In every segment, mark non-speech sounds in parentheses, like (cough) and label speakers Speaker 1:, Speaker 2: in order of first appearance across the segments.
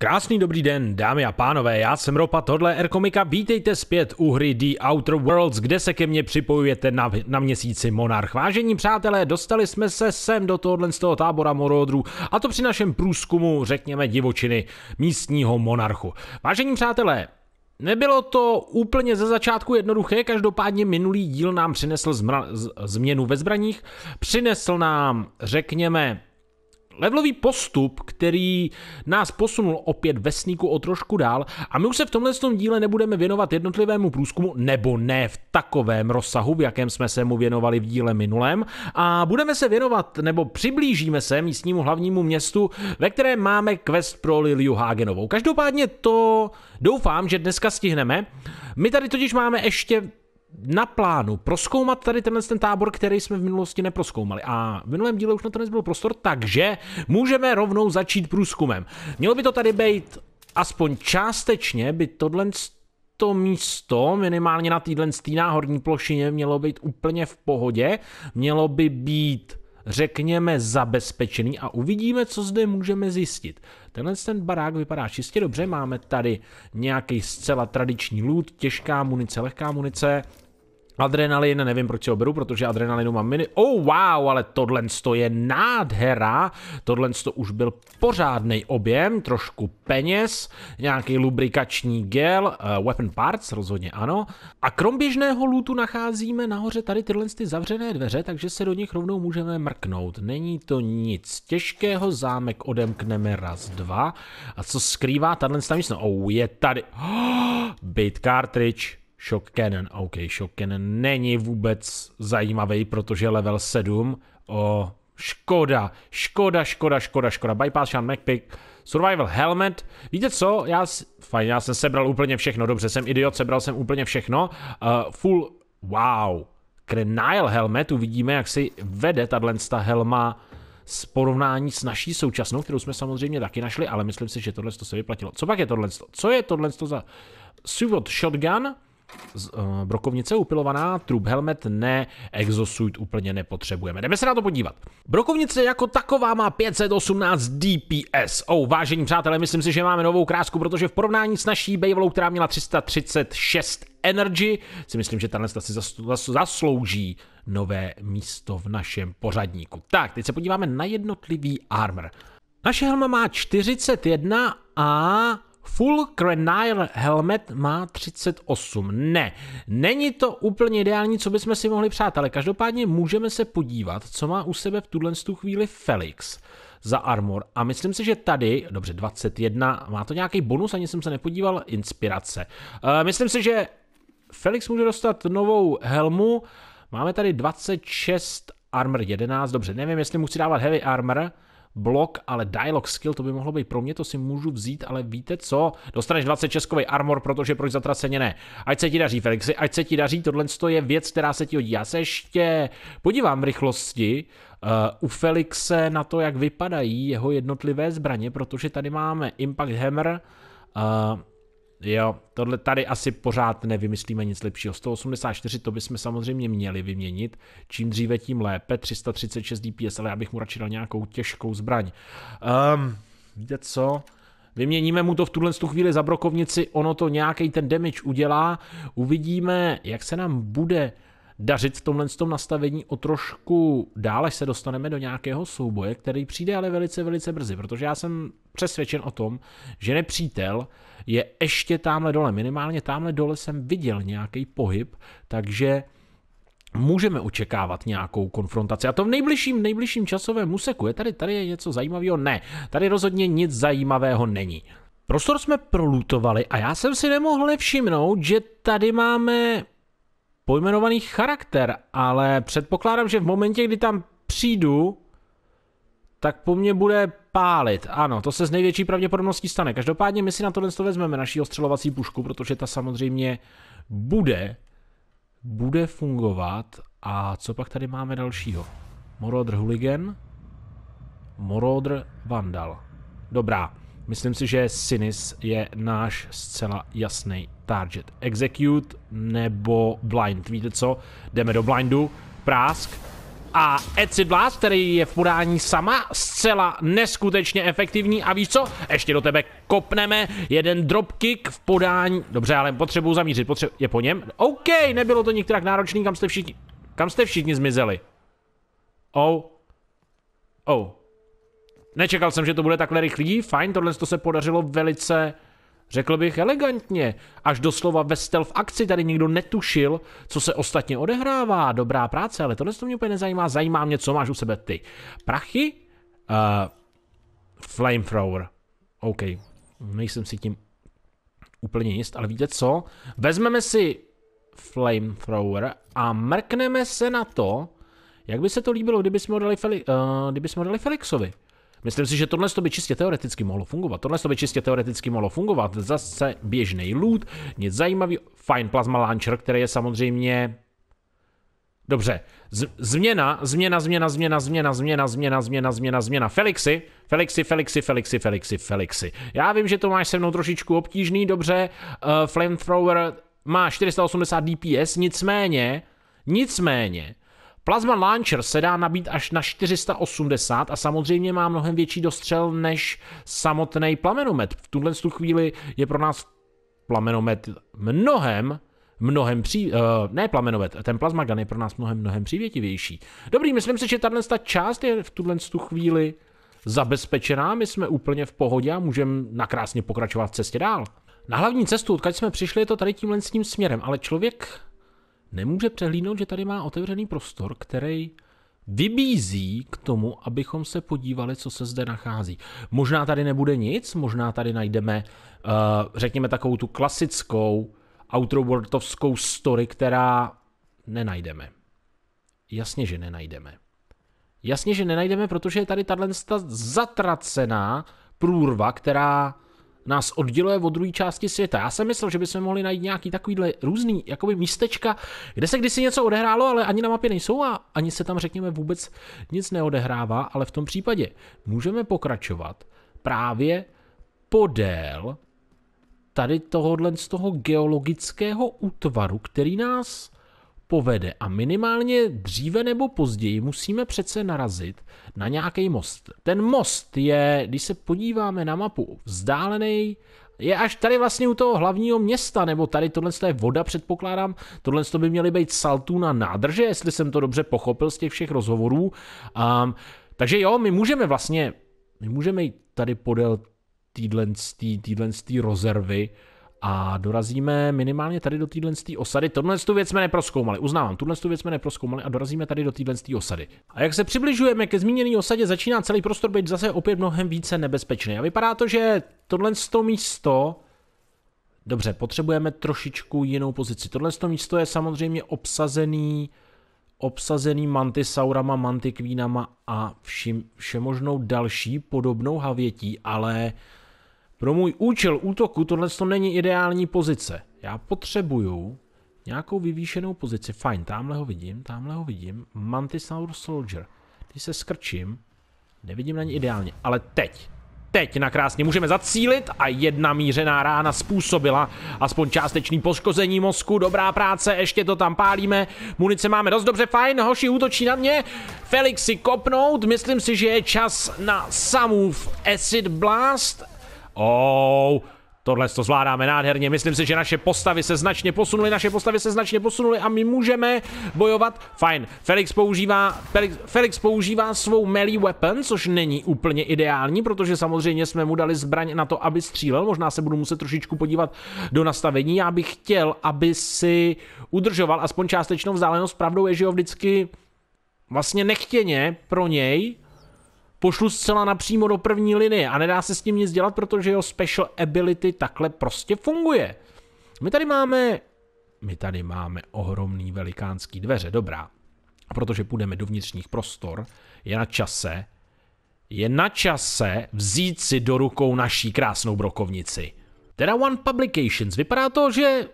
Speaker 1: Krásný dobrý den, dámy a pánové, já jsem Ropa, tohle Erkomika, vítejte zpět u hry The Outer Worlds, kde se ke mně připojujete na, na měsíci Monarch. Vážení přátelé, dostali jsme se sem do tohohle z toho tábora Morodru a to při našem průzkumu, řekněme, divočiny místního monarchu. Vážení přátelé, Nebylo to úplně ze začátku jednoduché, každopádně minulý díl nám přinesl zmra- z- změnu ve zbraních, přinesl nám, řekněme, levelový postup, který nás posunul opět ve sníku o trošku dál a my už se v tomhle díle nebudeme věnovat jednotlivému průzkumu, nebo ne v takovém rozsahu, v jakém jsme se mu věnovali v díle minulém a budeme se věnovat, nebo přiblížíme se místnímu hlavnímu městu, ve kterém máme quest pro Liliu Hagenovou. Každopádně to doufám, že dneska stihneme. My tady totiž máme ještě na plánu proskoumat tady tenhle ten tábor, který jsme v minulosti neproskoumali. A v minulém díle už na to nebyl prostor, takže můžeme rovnou začít průzkumem. Mělo by to tady být aspoň částečně, by tohle to místo, minimálně na téhle horní plošině, mělo být úplně v pohodě. Mělo by být řekněme, zabezpečený a uvidíme, co zde můžeme zjistit. Tenhle ten barák vypadá čistě dobře, máme tady nějaký zcela tradiční loot, těžká munice, lehká munice, Adrenalin, nevím proč ho beru, protože adrenalinu mám mini. Oh wow, ale tohle je nádhera. Tohle už byl pořádný objem, trošku peněz, nějaký lubrikační gel, uh, weapon parts, rozhodně ano. A krom běžného lootu nacházíme nahoře tady tyhle ty zavřené dveře, takže se do nich rovnou můžeme mrknout. Není to nic těžkého, zámek odemkneme raz, dva. A co skrývá tahle místnost? Oh, je tady. Oh, (gasps) bait cartridge. Shock Cannon, OK, Shock Cannon není vůbec zajímavý, protože level 7, o škoda, škoda, škoda, škoda, škoda, Bypass Shan McPick, Survival Helmet, víte co, já, fajn, já jsem sebral úplně všechno, dobře, jsem idiot, sebral jsem úplně všechno, uh, full, wow, Krenail Helmet, uvidíme, jak si vede tato helma s porovnání s naší současnou, kterou jsme samozřejmě taky našli, ale myslím si, že tohle se vyplatilo. Co pak je tohle? Co je tohle za Suvot Shotgun? z, uh, brokovnice upilovaná, trub helmet ne, exosuit úplně nepotřebujeme. Jdeme se na to podívat. Brokovnice jako taková má 518 DPS. Oh, vážení přátelé, myslím si, že máme novou krásku, protože v porovnání s naší bejvalou, která měla 336 Energy, si myslím, že tahle si zaslouží nové místo v našem pořadníku. Tak, teď se podíváme na jednotlivý armor. Naše helma má 41 a Full Grenadier Helmet má 38. Ne, není to úplně ideální, co bychom si mohli přát, ale každopádně můžeme se podívat, co má u sebe v tuhle chvíli Felix za armor. A myslím si, že tady, dobře, 21, má to nějaký bonus, ani jsem se nepodíval, inspirace. Eh, myslím si, že Felix může dostat novou helmu. Máme tady 26 armor 11, dobře, nevím, jestli musí dávat heavy armor blok, ale dialog skill, to by mohlo být pro mě, to si můžu vzít, ale víte co? Dostaneš 20 českový armor, protože proč zatraceně ne? Ať se ti daří, Felixi, ať se ti daří, tohle je věc, která se ti hodí. Já se ještě podívám v rychlosti, Uh, u Felixe na to, jak vypadají jeho jednotlivé zbraně, protože tady máme Impact Hammer, uh, Jo, tohle tady asi pořád nevymyslíme nic lepšího. 184 to bychom samozřejmě měli vyměnit. Čím dříve, tím lépe. 336 DPS, ale já bych mu radši dal nějakou těžkou zbraň. Um, víte co? Vyměníme mu to v tuhle chvíli za brokovnici, ono to nějaký ten damage udělá. Uvidíme, jak se nám bude dařit v tomhle tom nastavení o trošku dále se dostaneme do nějakého souboje, který přijde ale velice, velice brzy, protože já jsem přesvědčen o tom, že nepřítel je ještě tamhle dole. Minimálně tamhle dole jsem viděl nějaký pohyb, takže můžeme očekávat nějakou konfrontaci. A to v nejbližším, nejbližším časovém úseku. Je tady, tady je něco zajímavého? Ne. Tady rozhodně nic zajímavého není. Prostor jsme prolutovali a já jsem si nemohl nevšimnout, že tady máme pojmenovaný charakter, ale předpokládám, že v momentě, kdy tam přijdu, tak po mně bude spálit. Ano, to se s největší pravděpodobností stane. Každopádně my si na tohle vezmeme naší ostřelovací pušku, protože ta samozřejmě bude, bude fungovat. A co pak tady máme dalšího? Moroder Hooligan, Moroder Vandal. Dobrá, myslím si, že Sinis je náš zcela jasný target. Execute nebo Blind, víte co? Jdeme do Blindu, prásk, a Acid Blast, který je v podání sama, zcela neskutečně efektivní a víš co, ještě do tebe kopneme jeden dropkick v podání, dobře, ale potřebuju zamířit, potřebu... je po něm, OK, nebylo to některak náročný, kam jste všichni, kam jste všichni zmizeli? Oh. Oh. Nečekal jsem, že to bude takhle rychlý, fajn, tohle to se podařilo velice Řekl bych elegantně, až doslova ve stealth akci tady nikdo netušil, co se ostatně odehrává, dobrá práce, ale tohle to mě úplně nezajímá, zajímá mě, co máš u sebe ty. Prachy? Uh, eh, flamethrower. OK, nejsem si tím úplně jist, ale víte co? Vezmeme si flamethrower a mrkneme se na to, jak by se to líbilo, kdyby jsme ho dali, Feli- uh, kdyby jsme ho dali Felixovi. Myslím si, že tohle to by čistě teoreticky mohlo fungovat. Tohle to by čistě teoreticky mohlo fungovat. Zase běžný loot, nic zajímavý, fajn plasma launcher, který je samozřejmě Dobře, Z- změna, změna, změna, změna, změna, změna, změna, změna, změna, změna, Felixy, Felixy, Felixy, Felixy, Felixy, Felixy. Já vím, že to máš se mnou trošičku obtížný, dobře, uh, Flamethrower má 480 DPS, nicméně, nicméně, Plasma Launcher se dá nabít až na 480 a samozřejmě má mnohem větší dostřel než samotný plamenomet. V tuhle chvíli je pro nás plamenomet mnohem mnohem pří, uh, ne plamenomet, ten plazmagan je pro nás mnohem, mnohem přívětivější. Dobrý, myslím si, že tahle část je v tuhle tu chvíli zabezpečená, my jsme úplně v pohodě a můžeme nakrásně pokračovat v cestě dál. Na hlavní cestu, odkud jsme přišli, je to tady tímhle s tím směrem, ale člověk nemůže přehlídnout, že tady má otevřený prostor, který vybízí k tomu, abychom se podívali, co se zde nachází. Možná tady nebude nic, možná tady najdeme, eh, řekněme, takovou tu klasickou outroworldovskou story, která nenajdeme. Jasně, že nenajdeme. Jasně, že nenajdeme, protože je tady tato zatracená průrva, která nás odděluje od druhé části světa. Já jsem myslel, že bychom mohli najít nějaký takovýhle různý jakoby místečka, kde se kdysi něco odehrálo, ale ani na mapě nejsou a ani se tam, řekněme, vůbec nic neodehrává, ale v tom případě můžeme pokračovat právě podél tady tohohle z toho geologického útvaru, který nás povede a minimálně dříve nebo později musíme přece narazit na nějaký most. Ten most je, když se podíváme na mapu, vzdálený je až tady vlastně u toho hlavního města, nebo tady tohle je voda, předpokládám, tohle by měly být saltů na nádrže, jestli jsem to dobře pochopil z těch všech rozhovorů. Um, takže jo, my můžeme vlastně, my můžeme jít tady podél týdlenství, týdlenství té rozervy, a dorazíme minimálně tady do téhle osady. Tohle tu věc jsme neproskoumali, uznávám, tuhle tu věc jsme neproskoumali a dorazíme tady do téhle osady. A jak se přibližujeme ke zmíněné osadě, začíná celý prostor být zase opět mnohem více nebezpečný. A vypadá to, že tohle místo Dobře, potřebujeme trošičku jinou pozici. Tohle místo je samozřejmě obsazený obsazený mantisaurama, mantikvínama a všim, všemožnou další podobnou havětí, ale pro můj účel útoku tohle to není ideální pozice. Já potřebuju nějakou vyvýšenou pozici. Fajn, tamhle ho vidím, tamhle ho vidím. Mantisaur Soldier. Když se skrčím, nevidím na ní ideálně, ale teď. Teď na krásně můžeme zacílit a jedna mířená rána způsobila aspoň částečný poškození mozku. Dobrá práce, ještě to tam pálíme. Munice máme dost dobře, fajn, hoši útočí na mě. Felixi kopnout, myslím si, že je čas na Samův Acid Blast Oh, Tohle to zvládáme nádherně. Myslím si, že naše postavy se značně posunuly, naše postavy se značně posunuly a my můžeme bojovat. Fajn. Felix používá, Felix, Felix používá svou melee weapon, což není úplně ideální, protože samozřejmě jsme mu dali zbraň na to, aby střílel. Možná se budu muset trošičku podívat do nastavení. Já bych chtěl, aby si udržoval aspoň částečnou vzdálenost. Pravdou je, že ho vždycky vlastně nechtěně pro něj pošlu zcela napřímo do první linie a nedá se s tím nic dělat, protože jeho special ability takhle prostě funguje. My tady máme, my tady máme ohromný velikánský dveře, dobrá. A protože půjdeme do vnitřních prostor, je na čase, je na čase vzít si do rukou naší krásnou brokovnici. Teda One Publications. Vypadá to, že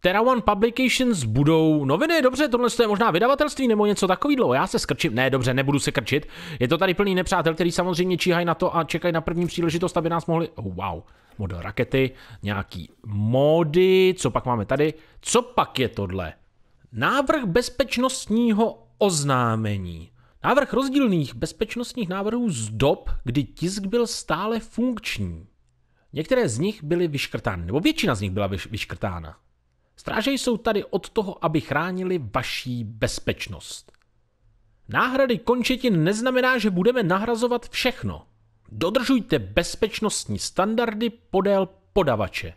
Speaker 1: Terra One Publications budou noviny, dobře, tohle je možná vydavatelství nebo něco takového. Já se skrčím, ne, dobře, nebudu se krčit. Je to tady plný nepřátel, který samozřejmě číhají na to a čekají na první příležitost, aby nás mohli. Oh, wow, model rakety, nějaký mody, co pak máme tady? Co pak je tohle? Návrh bezpečnostního oznámení. Návrh rozdílných bezpečnostních návrhů z dob, kdy tisk byl stále funkční. Některé z nich byly vyškrtány, nebo většina z nich byla vyškrtána. Stráže jsou tady od toho, aby chránili vaší bezpečnost. Náhrady končetin neznamená, že budeme nahrazovat všechno. Dodržujte bezpečnostní standardy podél podavače.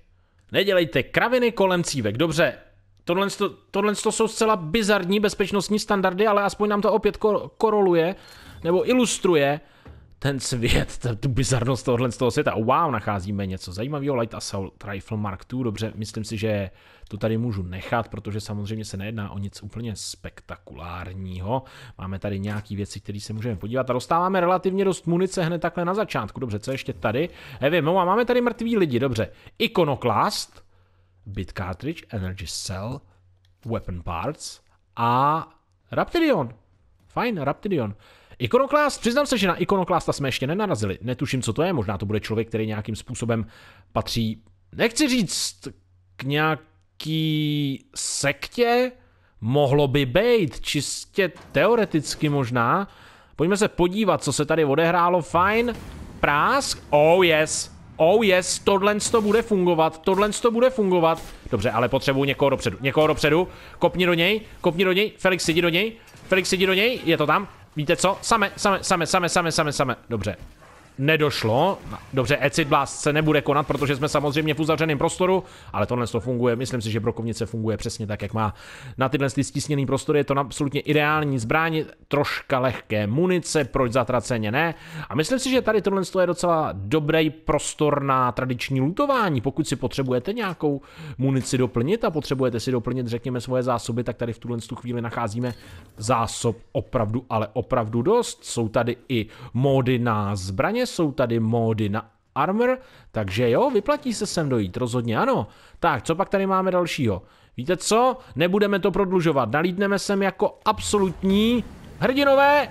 Speaker 1: Nedělejte kraviny kolem cívek, dobře. Tohle, tohle to jsou zcela bizarní bezpečnostní standardy, ale aspoň nám to opět koroluje nebo ilustruje ten svět, ta tu bizarnost tohohle z toho světa. Wow, nacházíme něco zajímavého. Light Assault Rifle Mark II, dobře, myslím si, že to tady můžu nechat, protože samozřejmě se nejedná o nic úplně spektakulárního. Máme tady nějaké věci, které se můžeme podívat a dostáváme relativně dost munice hned takhle na začátku. Dobře, co ještě tady? Evim, no a máme tady mrtví lidi, dobře. Iconoclast, Bit Cartridge, Energy Cell, Weapon Parts a Raptidion. Fajn, Raptidion. Ikonoklast, přiznám se, že na Ikonoklasta jsme ještě nenarazili. Netuším, co to je, možná to bude člověk, který nějakým způsobem patří, nechci říct, k nějaký sektě, mohlo by být, čistě teoreticky možná. Pojďme se podívat, co se tady odehrálo, fajn, prásk, oh yes, oh yes, tohle to bude fungovat, tohle to bude fungovat. Dobře, ale potřebuji někoho dopředu, někoho dopředu, kopni do něj, kopni do něj, Felix sedí do něj, Felix sedí do něj, je to tam, Víte co? Same, same, same, same, same, same, same. Dobře nedošlo. Dobře, Ecid Blast se nebude konat, protože jsme samozřejmě v uzavřeném prostoru, ale tohle to funguje. Myslím si, že brokovnice funguje přesně tak, jak má. Na tyhle stisněný prostor je to absolutně ideální zbraň, troška lehké munice, proč zatraceně ne. A myslím si, že tady tohle je docela dobrý prostor na tradiční lutování. Pokud si potřebujete nějakou munici doplnit a potřebujete si doplnit, řekněme, svoje zásoby, tak tady v tuhle chvíli nacházíme zásob opravdu, ale opravdu dost. Jsou tady i módy na zbraně, jsou tady módy na armor, takže jo, vyplatí se sem dojít, rozhodně ano. Tak, co pak tady máme dalšího? Víte co? Nebudeme to prodlužovat, nalítneme sem jako absolutní hrdinové.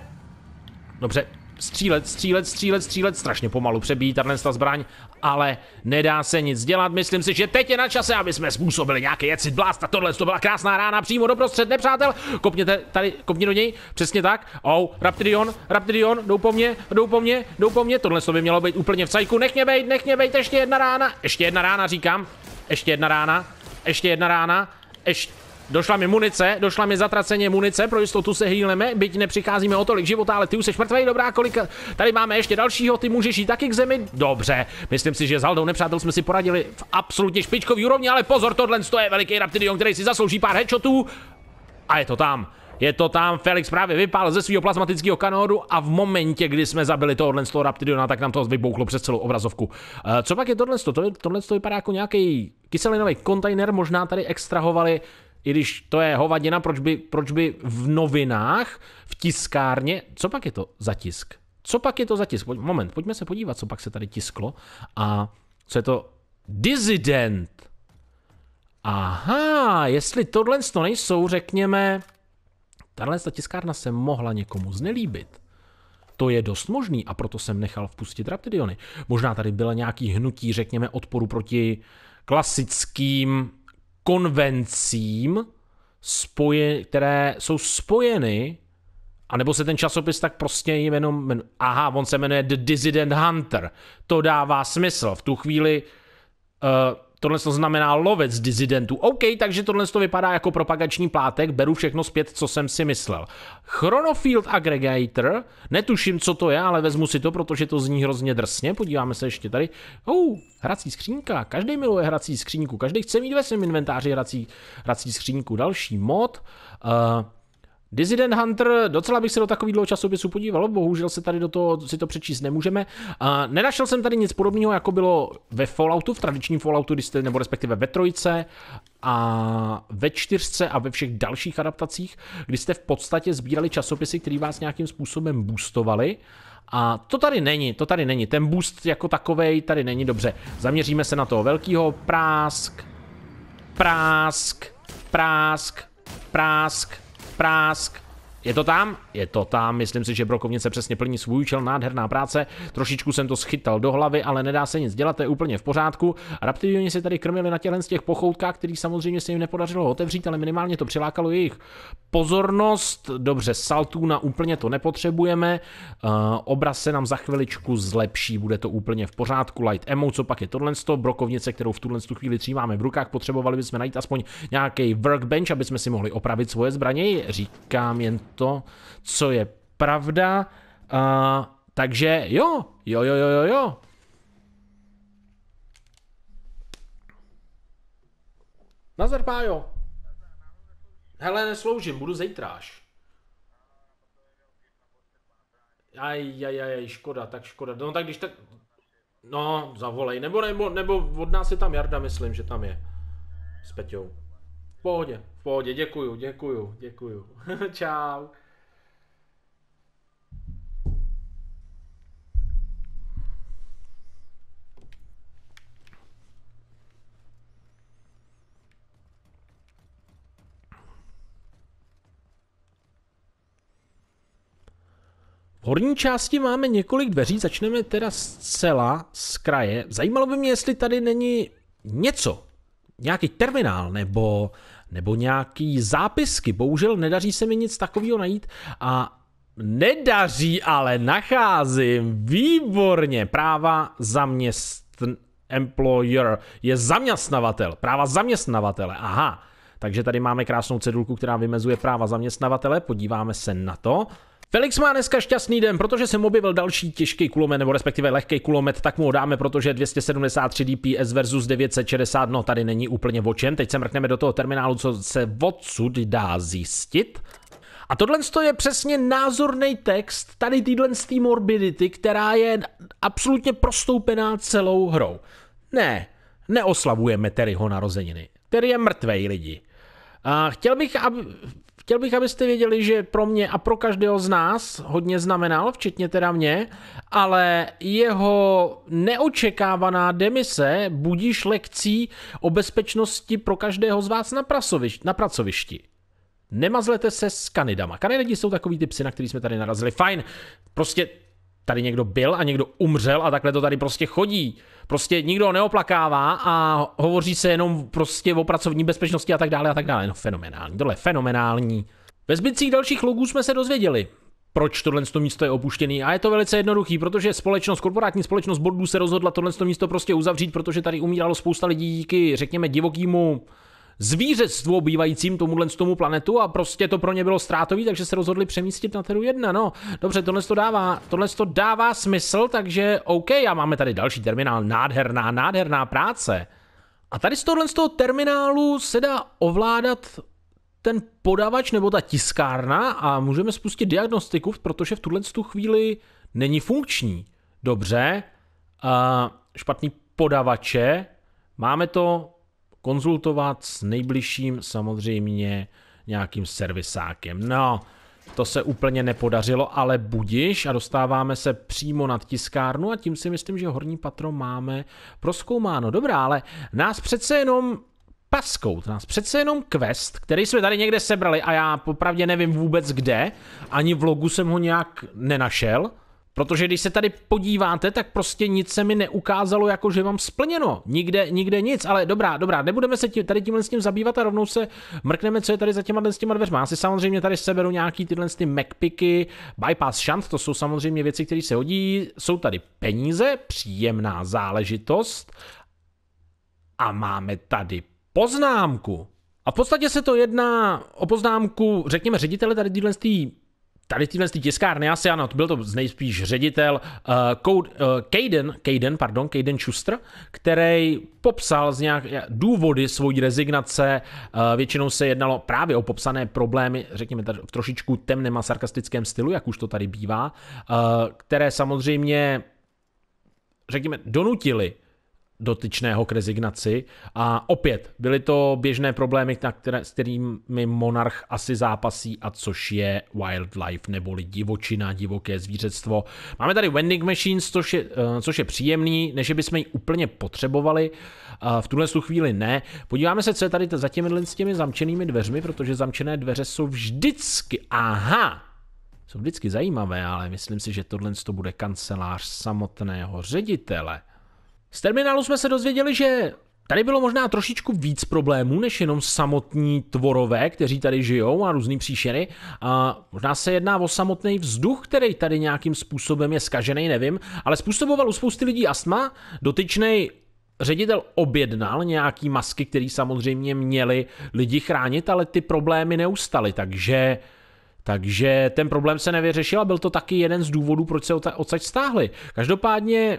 Speaker 1: Dobře, střílet, střílet, střílet, střílet, strašně pomalu přebíjí tahle zbraň, ale nedá se nic dělat. Myslím si, že teď je na čase, aby jsme způsobili nějaký jecit blast a tohle to byla krásná rána přímo do prostřed, nepřátel. Kopněte tady, kopni do něj, přesně tak. Oh, raptidion, raptidion, jdou po mně, jdou po mně, jdou po mně. Tohle to by mělo být úplně v cajku, nech mě bejt, nech mě bejt, ještě jedna rána, ještě jedna rána říkám, ještě jedna rána, ještě jedna rána, ještě Došla mi munice, došla mi zatraceně munice, pro jistotu se hýleme, byť nepřicházíme o tolik života, ale ty už se mrtvej, dobrá, kolik. Tady máme ještě dalšího, ty můžeš jít taky k zemi. Dobře, myslím si, že s Haldou nepřátel jsme si poradili v absolutně špičkový úrovni, ale pozor, tohle je veliký Raptidion, který si zaslouží pár headshotů. A je to tam. Je to tam, Felix právě vypál ze svého plazmatického kanónu a v momentě, kdy jsme zabili tohohle z toho Raptidiona, no, tak nám to vybouchlo přes celou obrazovku. Uh, co pak je tohle? To, tohle to vypadá jako nějaký kyselinový kontejner, možná tady extrahovali i když to je hovadina, proč by, proč by v novinách, v tiskárně, co pak je to za tisk? Co pak je to za tisk? moment, pojďme se podívat, co pak se tady tisklo a co je to Dizident. Aha, jestli tohle to nejsou, řekněme, tahle tiskárna se mohla někomu znelíbit. To je dost možný a proto jsem nechal vpustit Raptidiony. Možná tady byla nějaký hnutí, řekněme, odporu proti klasickým konvencím, spoje, které jsou spojeny, anebo se ten časopis tak prostě jenom jmenuje, aha, on se jmenuje The Dissident Hunter, to dává smysl, v tu chvíli uh, Tohle to znamená lovec dizidentů. OK, takže tohle to vypadá jako propagační plátek, beru všechno zpět, co jsem si myslel. Chronofield Aggregator, netuším, co to je, ale vezmu si to, protože to zní hrozně drsně. Podíváme se ještě tady. Oh, hrací skřínka. Každý miluje hrací skřínku, každý chce mít ve svém inventáři hrací, hrací skřínku. Další mod. Uh, Dissident Hunter, docela bych se do takového časopisu podíval, bohužel se tady do toho si to přečíst nemůžeme. A nenašel jsem tady nic podobného, jako bylo ve Falloutu, v tradičním Falloutu, jste, nebo respektive ve trojce a ve čtyřce a ve všech dalších adaptacích, kdy jste v podstatě sbírali časopisy, které vás nějakým způsobem boostovaly. A to tady není, to tady není. Ten boost jako takovej tady není dobře. Zaměříme se na toho velkýho. Prásk, prásk, prásk, prásk, prásk, je to tam? Je to tam. Myslím si, že brokovnice přesně plní svůj účel, nádherná práce. Trošičku jsem to schytal do hlavy, ale nedá se nic dělat, to je úplně v pořádku. Raptivioni se tady krmili na těle z těch pochoutkách, který samozřejmě se jim nepodařilo otevřít, ale minimálně to přilákalo jejich pozornost. Dobře, saltů na úplně to nepotřebujeme. Uh, obraz se nám za chviličku zlepší, bude to úplně v pořádku. Light emo, co pak je tohle z Brokovnice, kterou v tuhle chvíli třímáme v rukách, potřebovali bychom najít aspoň nějaký workbench, aby jsme si mohli opravit svoje zbraně. Říkám jen to, co je pravda. Uh, takže jo, jo, jo, jo, jo, jo. Nazar Pájo. Hele, nesloužím, budu zejtráž. Aj, aj, aj, škoda, tak škoda. No tak když tak... No, zavolej. Nebo, nebo, nebo od nás je tam Jarda, myslím, že tam je. S Peťou pohodě, v pohodě, děkuju, děkuju, děkuju. (laughs) Čau. V horní části máme několik dveří, začneme teda zcela z kraje. Zajímalo by mě, jestli tady není něco, nějaký terminál nebo, nebo nějaký zápisky. Bohužel nedaří se mi nic takového najít a nedaří, ale nacházím. Výborně. Práva zaměstn... Employer je zaměstnavatel. Práva zaměstnavatele. Aha. Takže tady máme krásnou cedulku, která vymezuje práva zaměstnavatele. Podíváme se na to. Felix má dneska šťastný den, protože jsem objevil další těžký kulomet, nebo respektive lehký kulomet, tak mu ho dáme, protože 273 DPS versus 960, no tady není úplně o čem. Teď se mrkneme do toho terminálu, co se odsud dá zjistit. A tohle je přesně názorný text tady týhle té morbidity, která je absolutně prostoupená celou hrou. Ne, neoslavujeme Terryho narozeniny. Terry je mrtvej lidi. A chtěl bych, aby... Chtěl bych, abyste věděli, že pro mě a pro každého z nás hodně znamenal, včetně teda mě, ale jeho neočekávaná demise budíš lekcí o bezpečnosti pro každého z vás na, prasoviš- na pracovišti. Nemazlete se s kanidama. Kanidy jsou takový ty psy, na který jsme tady narazili. Fajn, prostě tady někdo byl a někdo umřel a takhle to tady prostě chodí. Prostě nikdo neoplakává a hovoří se jenom prostě o pracovní bezpečnosti a tak dále a tak dále. No fenomenální, tohle je fenomenální. Ve zbytcích dalších logů jsme se dozvěděli, proč tohle místo je opuštěný. A je to velice jednoduchý, protože společnost, korporátní společnost Bordů se rozhodla tohle místo prostě uzavřít, protože tady umíralo spousta lidí díky, řekněme, divokýmu zvířectvu obývajícím tomuhle tomu planetu a prostě to pro ně bylo ztrátový, takže se rozhodli přemístit na Teru 1. No, dobře, tohle to dává, tohle to dává smysl, takže OK, a máme tady další terminál, nádherná, nádherná práce. A tady z tohle z toho terminálu se dá ovládat ten podavač nebo ta tiskárna a můžeme spustit diagnostiku, protože v tuhle tu chvíli není funkční. Dobře, uh, špatný podavače, máme to konzultovat s nejbližším samozřejmě nějakým servisákem. No, to se úplně nepodařilo, ale budiš a dostáváme se přímo nad tiskárnu a tím si myslím, že horní patro máme proskoumáno. Dobrá, ale nás přece jenom paskout, nás přece jenom quest, který jsme tady někde sebrali a já popravdě nevím vůbec kde, ani v logu jsem ho nějak nenašel. Protože když se tady podíváte, tak prostě nic se mi neukázalo, jako že mám splněno. Nikde, nikde nic, ale dobrá, dobrá, nebudeme se tím, tady tímhle s tím zabývat a rovnou se mrkneme, co je tady za těma, s těma dveřma. Já si samozřejmě tady seberu nějaký tyhle ty MacPiky, Bypass Shunt, to jsou samozřejmě věci, které se hodí. Jsou tady peníze, příjemná záležitost. A máme tady poznámku. A v podstatě se to jedná o poznámku, řekněme, ředitele tady téhle tady tyhle tiskárny, asi ano, to byl to nejspíš ředitel uh, Code, uh, pardon, Caden Schuster, který popsal z nějak eh, důvody svojí rezignace, uh, většinou se jednalo právě o popsané problémy, řekněme tady v trošičku temném a sarkastickém stylu, jak už to tady bývá, uh, které samozřejmě, řekněme, donutili uh, dotyčného k rezignaci. A opět, byly to běžné problémy, na které, s kterými monarch asi zápasí, a což je wildlife, neboli divočina, divoké zvířectvo. Máme tady vending machines, což je, eh, což je příjemný, než bychom ji úplně potřebovali, eh, v tuhle chvíli ne. Podíváme se, co je tady za těmi s těmi zamčenými dveřmi, protože zamčené dveře jsou vždycky, aha, jsou vždycky zajímavé, ale myslím si, že tohle to bude kancelář samotného ředitele. Z terminálu jsme se dozvěděli, že tady bylo možná trošičku víc problémů, než jenom samotní tvorové, kteří tady žijou a různý příšery. A možná se jedná o samotný vzduch, který tady nějakým způsobem je skažený, nevím, ale způsoboval u spousty lidí astma, dotyčnej ředitel objednal nějaký masky, které samozřejmě měli lidi chránit, ale ty problémy neustaly, takže takže ten problém se nevyřešil a byl to taky jeden z důvodů, proč se odsaď stáhli. Každopádně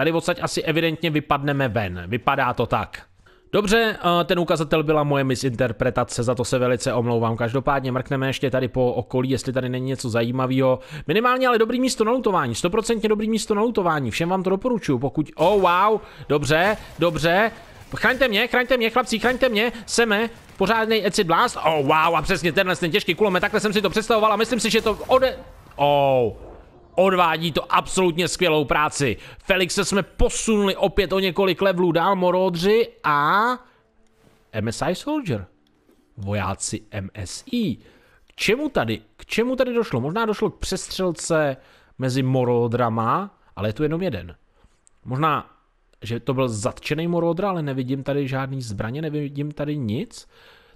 Speaker 1: Tady odsaď asi evidentně vypadneme ven. Vypadá to tak. Dobře, eh, ten ukazatel byla moje misinterpretace, za to se velice omlouvám. Každopádně mrkneme ještě tady po okolí, jestli tady není něco zajímavého. Minimálně ale dobrý místo na lutování, 100% dobrý místo na lutování, všem vám to doporučuju, pokud... Oh wow, dobře, dobře, Chraňte mě, chraňte mě, chlapci, chraňte mě, seme, pořádný Acid Blast, oh wow, a přesně tenhle ten těžký kulomet, takhle jsem si to představoval a myslím si, že to ode... Oh, Odvádí to absolutně skvělou práci. Felixe jsme posunuli opět o několik levelů dál, Morodři a... MSI Soldier. Vojáci MSI. K čemu tady? K čemu tady došlo? Možná došlo k přestřelce mezi Morodrama, ale je tu jenom jeden. Možná, že to byl zatčený Morodra, ale nevidím tady žádný zbraně, nevidím tady nic.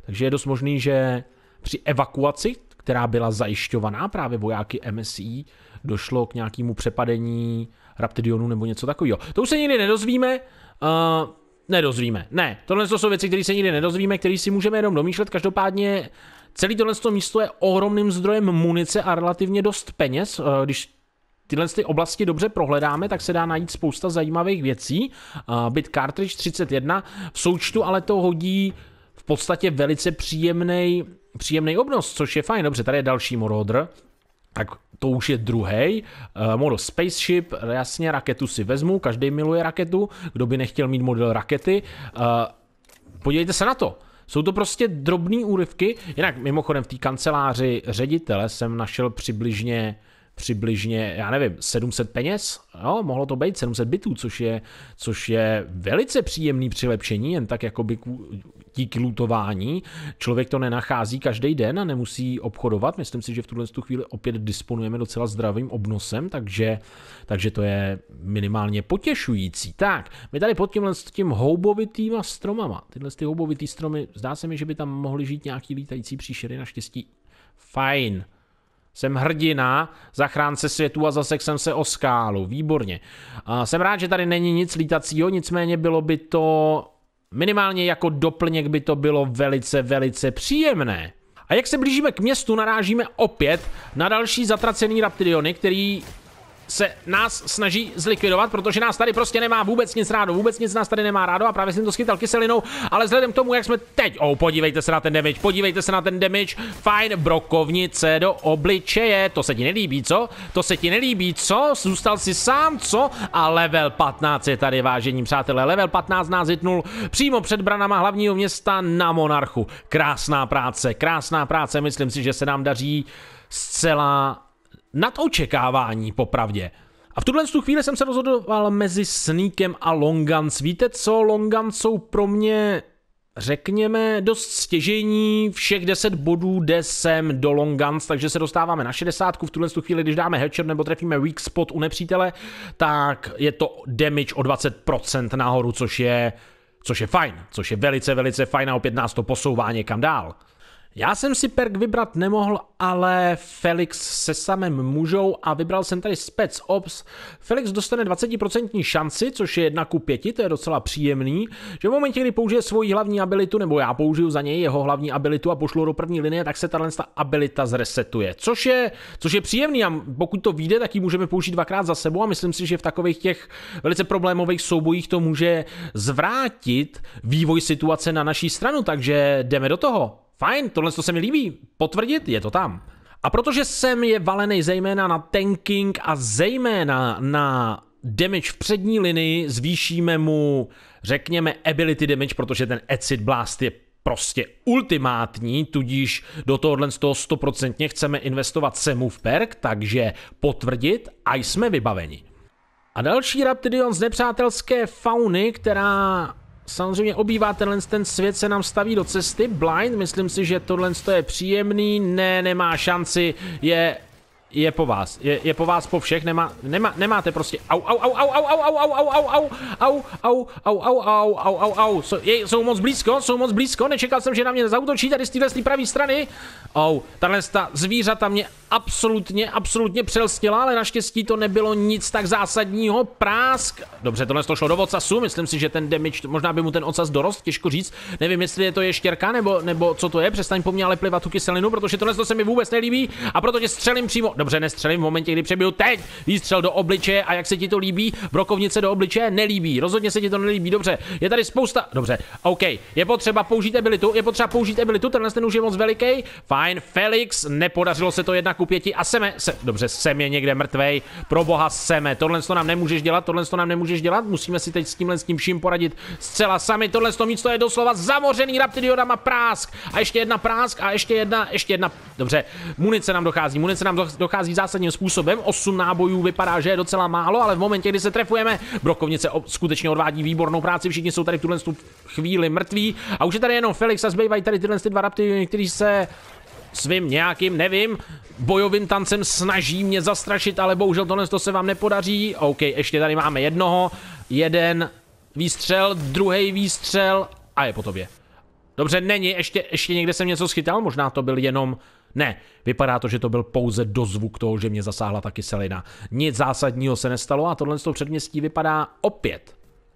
Speaker 1: Takže je dost možný, že při evakuaci která byla zajišťovaná právě vojáky MSI, došlo k nějakému přepadení Raptidionu nebo něco takového. To už se nikdy nedozvíme. Uh, nedozvíme. Ne, tohle jsou věci, které se nikdy nedozvíme, které si můžeme jenom domýšlet. Každopádně celý tohle místo je ohromným zdrojem munice a relativně dost peněz. Eh, když tyhle ty oblasti dobře prohledáme, tak se dá najít spousta zajímavých věcí. Eh, Bit Cartridge 31 v součtu ale to hodí v podstatě velice příjemný příjemný obnos, což je fajn. Dobře, tady je další Moroder, tak to už je druhý. Uh, eh, model Spaceship, jasně, raketu si vezmu, každý miluje raketu, kdo by nechtěl mít model rakety. Uh, podívejte se na to. Jsou to prostě drobné úryvky, jinak mimochodem v té kanceláři ředitele jsem našel přibližně uh, přibližně, já nevím, 700 peněz, no, mohlo to být 700 bitů, což je, což je velice příjemný přilepšení, jen tak by díky lutování. Člověk to nenachází každý den a nemusí obchodovat. Myslím si, že v tuhle chvíli opět disponujeme docela zdravým obnosem, takže, takže to je minimálně potěšující. Tak, my tady pod tímhle s tím houbovitýma stromama, tyhle ty houbovitý stromy, zdá se mi, že by tam mohly žít nějaký lítající příšery, naštěstí fajn. Jsem hrdina, zachránce světu a zasek jsem se o skálu. Výborně. Jsem rád, že tady není nic lítacího, nicméně bylo by to minimálně jako doplněk by to bylo velice, velice příjemné. A jak se blížíme k městu, narážíme opět na další zatracený Raptiliony, který se nás snaží zlikvidovat, protože nás tady prostě nemá vůbec nic rádo, vůbec nic nás tady nemá rádo a právě jsem to schytal kyselinou, ale vzhledem k tomu, jak jsme teď, oh, podívejte se na ten damage, podívejte se na ten damage, fajn, brokovnice do obličeje, to se ti nelíbí, co? To se ti nelíbí, co? Zůstal si sám, co? A level 15 je tady, vážení přátelé, level 15 nás hitnul přímo před branama hlavního města na Monarchu. Krásná práce, krásná práce, myslím si, že se nám daří zcela nad očekávání popravdě. A v tuhle tu chvíli jsem se rozhodoval mezi Sneakem a Longans. Víte co, Longans jsou pro mě řekněme, dost stěžení. Všech 10 bodů jde sem do Longans, takže se dostáváme na 60. V tuhle chvíli, když dáme headshot nebo trefíme weak spot u nepřítele, tak je to damage o 20% nahoru, což je, což je fajn, což je velice, velice fajn a opět nás to posouvá někam dál. Já jsem si perk vybrat nemohl, ale Felix se samem mužou a vybral jsem tady Spec Ops. Felix dostane 20% šanci, což je 1 ku 5, to je docela příjemný, že v momentě, kdy použije svoji hlavní abilitu, nebo já použiju za něj jeho hlavní abilitu a pošlu do první linie, tak se tahle abilita zresetuje, což je, což je příjemný a pokud to vyjde, tak ji můžeme použít dvakrát za sebou a myslím si, že v takových těch velice problémových soubojích to může zvrátit vývoj situace na naší stranu, takže jdeme do toho fajn, tohle to se mi líbí, potvrdit, je to tam. A protože jsem je valený zejména na tanking a zejména na damage v přední linii, zvýšíme mu, řekněme, ability damage, protože ten acid blast je prostě ultimátní, tudíž do tohohle z toho 100% chceme investovat semův perk, takže potvrdit a jsme vybaveni. A další Raptidion z nepřátelské fauny, která samozřejmě obývá tenhle ten svět, se nám staví do cesty. Blind, myslím si, že tohle je příjemný, ne, nemá šanci, je je po vás. Je, je po vás po všech, nemá, nemá, nemáte prostě au au au au au au au au au au au au au au au au au au jsou moc blízko, jsou moc blízko, nečekal jsem, že na mě zautočí tady z téhle pravé strany. Au, tahle ta zvířata mě absolutně, absolutně přelstila, ale naštěstí to nebylo nic tak zásadního, prásk. Dobře, tohle to šlo do ocasu, myslím si, že ten damage, možná by mu ten ocas dorost, těžko říct, nevím, jestli je to ještěrka nebo, nebo co to je, přestaň po mně ale plivat tu kyselinu, protože tohle to se mi vůbec nelíbí a proto tě střelím přímo, dobře nestřelím v momentě, kdy přebiju teď výstřel do obličeje a jak se ti to líbí, brokovnice do obličeje nelíbí, rozhodně se ti to nelíbí, dobře, je tady spousta, dobře, OK, je potřeba použít abilitu, je potřeba použít abilitu, tenhle ten už je moc veliký, fajn, Felix, nepodařilo se to jedna ku pěti a seme, se, dobře, sem je někde mrtvej, pro boha seme, tohle to nám nemůžeš dělat, tohle to nám nemůžeš dělat, musíme si teď s tímhle s tím vším poradit zcela sami, tohle to místo je doslova zamořený raptidiodama prásk a ještě jedna prásk a ještě jedna, ještě jedna, dobře, munice nám dochází, munice nám dochází, prochází zásadním způsobem. 8 nábojů vypadá, že je docela málo, ale v momentě, kdy se trefujeme, brokovnice skutečně odvádí výbornou práci. Všichni jsou tady v tuhle chvíli mrtví. A už je tady jenom Felix a zbývají tady tyhle dva rapty, kteří se svým nějakým, nevím, bojovým tancem snaží mě zastrašit, ale bohužel tohle se vám nepodaří. OK, ještě tady máme jednoho, jeden výstřel, druhý výstřel a je po tobě. Dobře, není, ještě, ještě někde jsem něco schytal, možná to byl jenom ne, vypadá to, že to byl pouze dozvuk toho, že mě zasáhla ta kyselina. Nic zásadního se nestalo a tohle z toho předměstí vypadá opět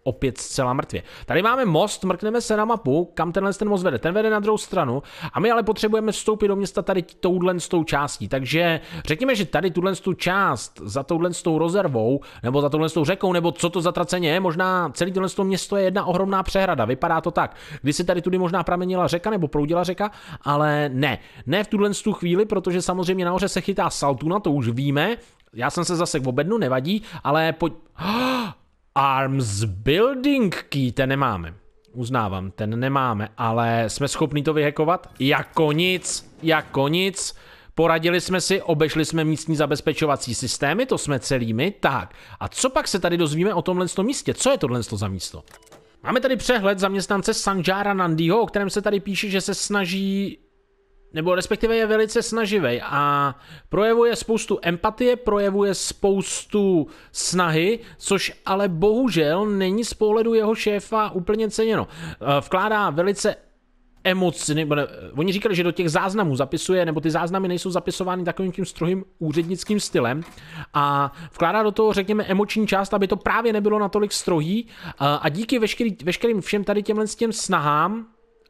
Speaker 1: opět zcela mrtvě. Tady máme most, mrkneme se na mapu, kam tenhle ten most vede. Ten vede na druhou stranu a my ale potřebujeme vstoupit do města tady touhle s tou částí. Takže řekněme, že tady tuhle tu část za touhle s tou rozervou, nebo za touhle s tou řekou, nebo co to zatraceně je, možná celý tohle to město je jedna ohromná přehrada. Vypadá to tak. Když si tady tudy možná pramenila řeka nebo proudila řeka, ale ne. Ne v tuhle tu chvíli, protože samozřejmě nahoře se chytá Saltuna, to už víme. Já jsem se zase obednu, nevadí, ale pojď... (gasps) Ah! Arms Building Key, ten nemáme. Uznávám, ten nemáme, ale jsme schopni to vyhekovat? Jako nic, jako nic. Poradili jsme si, obešli jsme místní zabezpečovací systémy, to jsme celými, tak. A co pak se tady dozvíme o tomhle místě? Co je tohle za místo? Máme tady přehled zaměstnance Sanjara Nandiho, o kterém se tady píše, že se snaží nebo respektive je velice snaživý a projevuje spoustu empatie, projevuje spoustu snahy, což ale bohužel není z pohledu jeho šéfa úplně ceněno. Eh, vkládá velice emoci, nebo ne, oni říkali, že do těch záznamů zapisuje, nebo ty záznamy nejsou zapisovány takovým tím strohým úřednickým stylem a vkládá do toho, řekněme, emoční část, aby to právě nebylo natolik strohý eh, a díky veškerý, veškerým všem tady těmhle těm snahám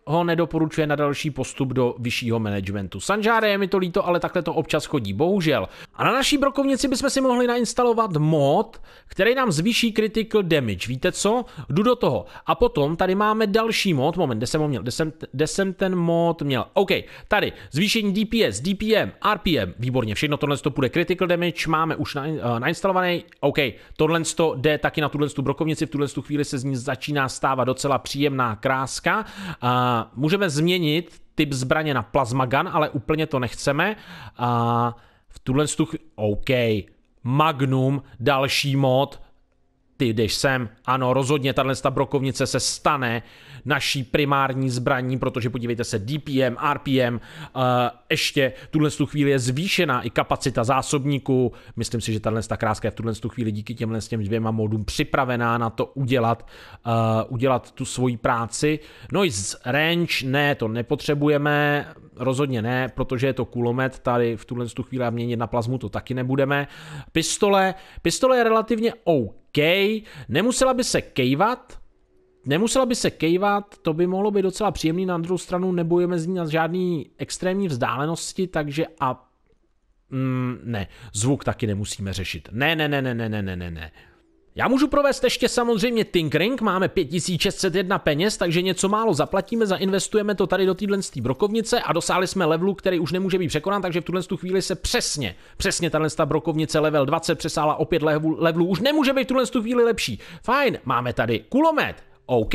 Speaker 1: ho nedoporučuje na další postup do vyššího managementu. Sanžáre je mi to líto, ale takhle to občas chodí. Bohužel, a na naší brokovnici bychom si mohli nainstalovat mod, který nám zvýší critical damage. Víte co? Jdu do toho. A potom tady máme další mod. Moment, kde jsem ho měl? Kde jsem, kde jsem ten mod měl? OK, tady. Zvýšení DPS, DPM, RPM. Výborně, všechno tohle to bude Critical damage máme už na, uh, eh, nainstalovaný. OK, tohle to jde taky na tuhle tu brokovnici. V tuhle tu chvíli se z ní začíná stávat docela příjemná kráska. Uh, můžeme změnit typ zbraně na plasma gun, ale úplně to nechceme. Uh, tuhle stuch, OK, Magnum, další mod, ty jdeš sem. Ano, rozhodně tahle brokovnice se stane naší primární zbraní, protože podívejte se, DPM, RPM, uh, eh, ještě tuhle tu chvíli je zvýšená i kapacita zásobníků. Myslím si, že tahle kráska je v tuhle tu chvíli díky těmhle těm dvěma modům připravená na to udělat, uh, udělat tu svoji práci. No i z range, ne, to nepotřebujeme, rozhodně ne, protože je to kulomet, tady v tuhle tu chvíli měnit na plazmu to taky nebudeme. Pistole, pistole je relativně OK, kej, nemusela by se kejvat, Nemusela by se kejvat, to by mohlo být docela příjemný, na druhou stranu nebojeme z ní na žádný extrémní vzdálenosti, takže a mm, ne, zvuk taky nemusíme řešit. Ne, ne, ne, ne, ne, ne, ne, ne. Já můžu provést ještě samozřejmě Tinkering, máme 5601 peněz, takže něco málo zaplatíme, zainvestujeme to tady do téhle brokovnice a dosáhli jsme levelu, který už nemůže být překonán, takže v tuhle chvíli se přesně, přesně tahle brokovnice level 20 přesála opět levelu, levelu, už nemůže být v tuhle chvíli lepší. Fajn, máme tady kulomet, OK.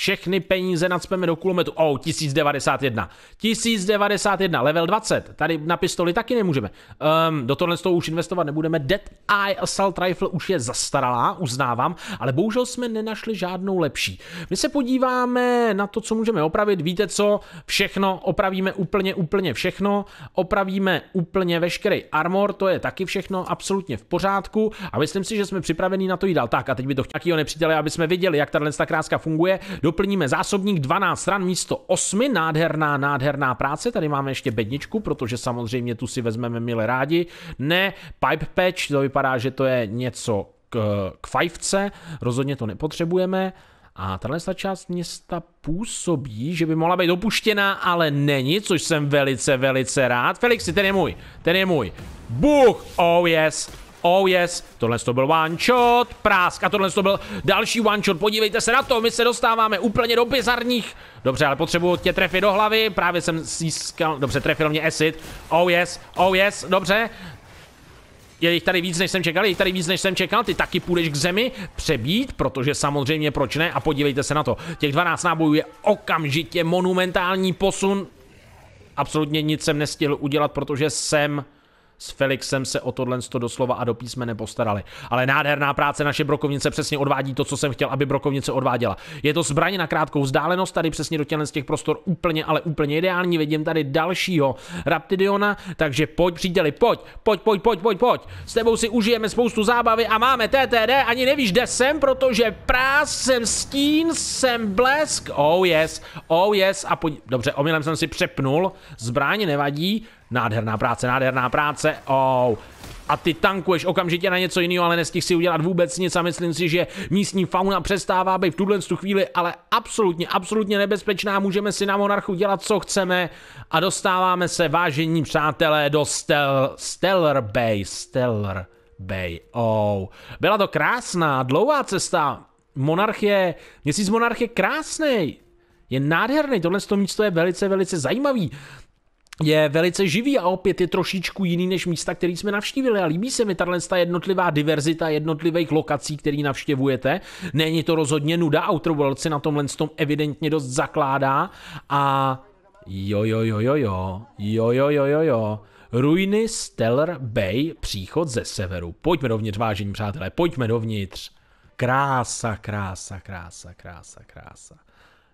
Speaker 1: Všechny peníze nadspeme do kulometu. oh, 1091. 1091, level 20. Tady na pistoli taky nemůžeme. Um, do tohle z toho už investovat nebudeme. Dead Eye Assault Rifle už je zastaralá, uznávám, ale bohužel jsme nenašli žádnou lepší. My se podíváme na to, co můžeme opravit. Víte co? Všechno opravíme úplně, úplně všechno. Opravíme úplně veškerý armor, to je taky všechno absolutně v pořádku a myslím si, že jsme připraveni na to jít dál. Tak a teď by to chtěl nepřítele, aby jsme viděli, jak tahle kráska funguje. Do doplníme zásobník 12 stran místo 8, nádherná, nádherná práce, tady máme ještě bedničku, protože samozřejmě tu si vezmeme milé rádi, ne pipe patch, to vypadá, že to je něco k, k fajfce, rozhodně to nepotřebujeme, a tahle část města působí, že by mohla být opuštěná, ale není, což jsem velice, velice rád. Felixi, ten je můj, ten je můj. Bůh, oh yes, Oh yes, tohle to byl one shot, prásk a tohle to byl další one shot, podívejte se na to, my se dostáváme úplně do bizarních. Dobře, ale potřebuju tě trefit do hlavy, právě jsem získal, dobře, trefil mě acid. Oh yes, oh yes, dobře. Je jich tady víc, než jsem čekal, je jich tady víc, než jsem čekal, ty taky půjdeš k zemi přebít, protože samozřejmě proč ne a podívejte se na to. Těch 12 nábojů je okamžitě monumentální posun. Absolutně nic jsem nestihl udělat, protože jsem s Felixem se o tohle to doslova a do písme nepostarali. Ale nádherná práce naše brokovnice přesně odvádí to, co jsem chtěl, aby brokovnice odváděla. Je to zbraně na krátkou vzdálenost, tady přesně do těchto z těch prostor úplně, ale úplně ideální. Vidím tady dalšího Raptidiona, takže pojď, příteli, pojď, pojď, pojď, pojď, pojď, pojď. S tebou si užijeme spoustu zábavy a máme TTD, ani nevíš, kde jsem, protože prás, jsem stín, jsem blesk, oh yes, oh yes, a pojď, dobře, omylem jsem si přepnul, zbraně nevadí, Nádherná práce, nádherná práce. Oh. A ty tankuješ okamžitě na něco jiného, ale nestih si udělat vůbec nic a myslím si, že místní fauna přestává být v tuhle tu chvíli, ale absolutně, absolutně nebezpečná. Můžeme si na monarchu dělat, co chceme a dostáváme se, vážení přátelé, do Stel Stellar Bay. Stellar Bay. Oh. Byla to krásná, dlouhá cesta. Monarchie, měsíc monarchie krásný je nádherný, tohle to místo je velice, velice zajímavý je velice živý a opět je trošičku jiný než místa, který jsme navštívili a líbí se mi tahle jednotlivá diverzita jednotlivých lokací, který navštěvujete. Není to rozhodně nuda, Outer World se na tomhle tom evidentně dost zakládá a jo jo jo jo jo, jo jo jo jo jo. Ruiny Stellar Bay, příchod ze severu. Pojďme dovnitř, vážení přátelé, pojďme dovnitř. Krása, krása, krása, krása, krása.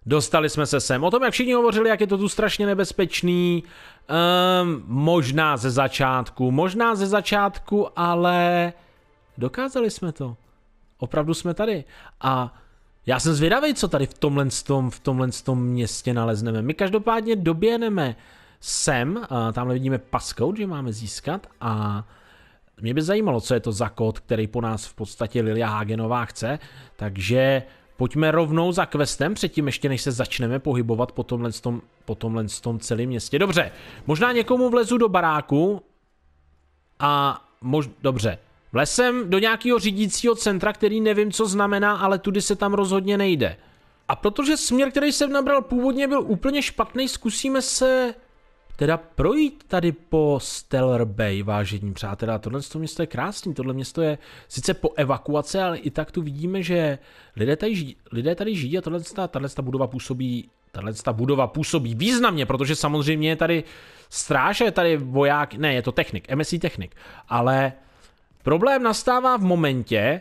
Speaker 1: Dostali jsme se sem. O tom, jak všichni hovořili, jak je to tu strašně nebezpečný, um, možná ze začátku, možná ze začátku, ale dokázali jsme to. Opravdu jsme tady. A já jsem zvědavý, co tady v tomhle, tom, v tomhle tom městě nalezneme. My každopádně doběhneme sem, uh, tamhle vidíme passcode, že máme získat a mě by zajímalo, co je to za kód, který po nás v podstatě Lilia Hagenová chce, takže Pojďme rovnou za questem, předtím ještě než se začneme pohybovat po tomhle, tom, po tomhle tom celém městě. Dobře, možná někomu vlezu do baráku a mož... dobře. Vlesem do nějakého řídícího centra, který nevím, co znamená, ale tudy se tam rozhodně nejde. A protože směr, který jsem nabral původně, byl úplně špatný, zkusíme se teda projít tady po Stellar Bay, vážení přátelé. Tohle to město je krásný, tohle město je sice po evakuaci, ale i tak tu vidíme, že lidé tady žijí, lidé tady žijí a tohle, tahle budova působí tahle ta budova působí významně, protože samozřejmě je tady stráž, je tady voják, ne, je to technik, MSI technik, ale problém nastává v momentě,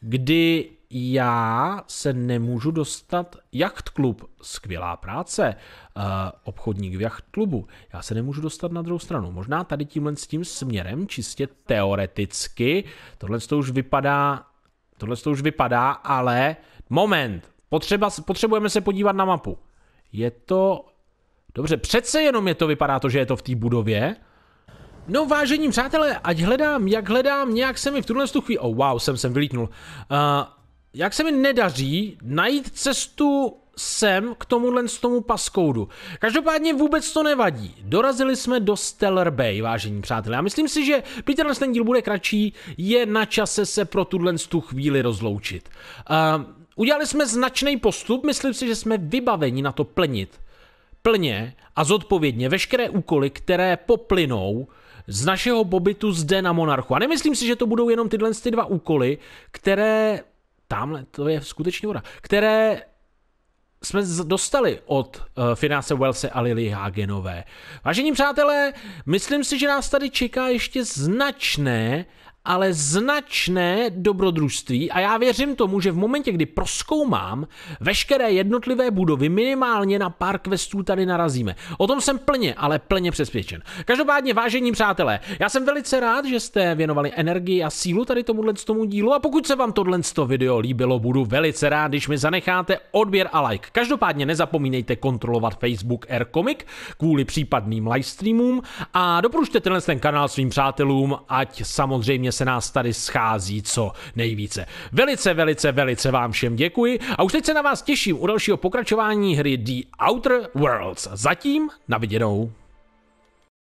Speaker 1: kdy já se nemůžu dostat. Jacht klub, skvělá práce, eh, obchodník v jacht klubu, já se nemůžu dostat na druhou stranu. Možná tady tímhle s tím směrem, čistě teoreticky, tohle to už vypadá, tohle to už vypadá, ale moment, potřeba, potřebujeme se podívat na mapu. Je to, dobře, přece jenom je to, vypadá to, že je to v té budově, No vážení přátelé, ať hledám, jak hledám, nějak se mi v tuhle chvíli... Oh wow, jsem sem vylítnul. Uh, jak se mi nedaří najít cestu sem k tomuhle z tomu paskoudu. Každopádně vůbec to nevadí. Dorazili jsme do Stellar Bay, vážení přátelé. A myslím si, že byť tenhle ten díl bude kratší, je na čase se pro tuhle tu chvíli rozloučit. Uh, udělali jsme značný postup, myslím si, že jsme vybaveni na to plnit. Plně a zodpovědně veškeré úkoly, které poplynou z našeho pobytu zde na Monarchu. A nemyslím si, že to budou jenom tyhle ty dva úkoly, které tamhle to je skutečně voda, které jsme dostali od uh, finance Wellse a Lily Hagenové. Vážení přátelé, myslím si, že nás tady čeká ještě značné ale značné dobrodružství a já věřím tomu, že v momentě, kdy proskoumám veškeré jednotlivé budovy, minimálně na pár questů tady narazíme. O tom jsem plně, ale plně přesvědčen. Každopádně, vážení přátelé, já jsem velice rád, že jste věnovali energii a sílu tady tomuhle tomu dílu a pokud se vám tohle video líbilo, budu velice rád, když mi zanecháte odběr a like. Každopádně nezapomínejte kontrolovat Facebook Air Comic kvůli případným livestreamům a doporučte tenhle ten kanál svým přátelům, ať samozřejmě se nás tady schází co nejvíce. Velice, velice, velice vám všem děkuji a už teď se na vás těším u dalšího pokračování hry The Outer Worlds. Zatím na viděnou.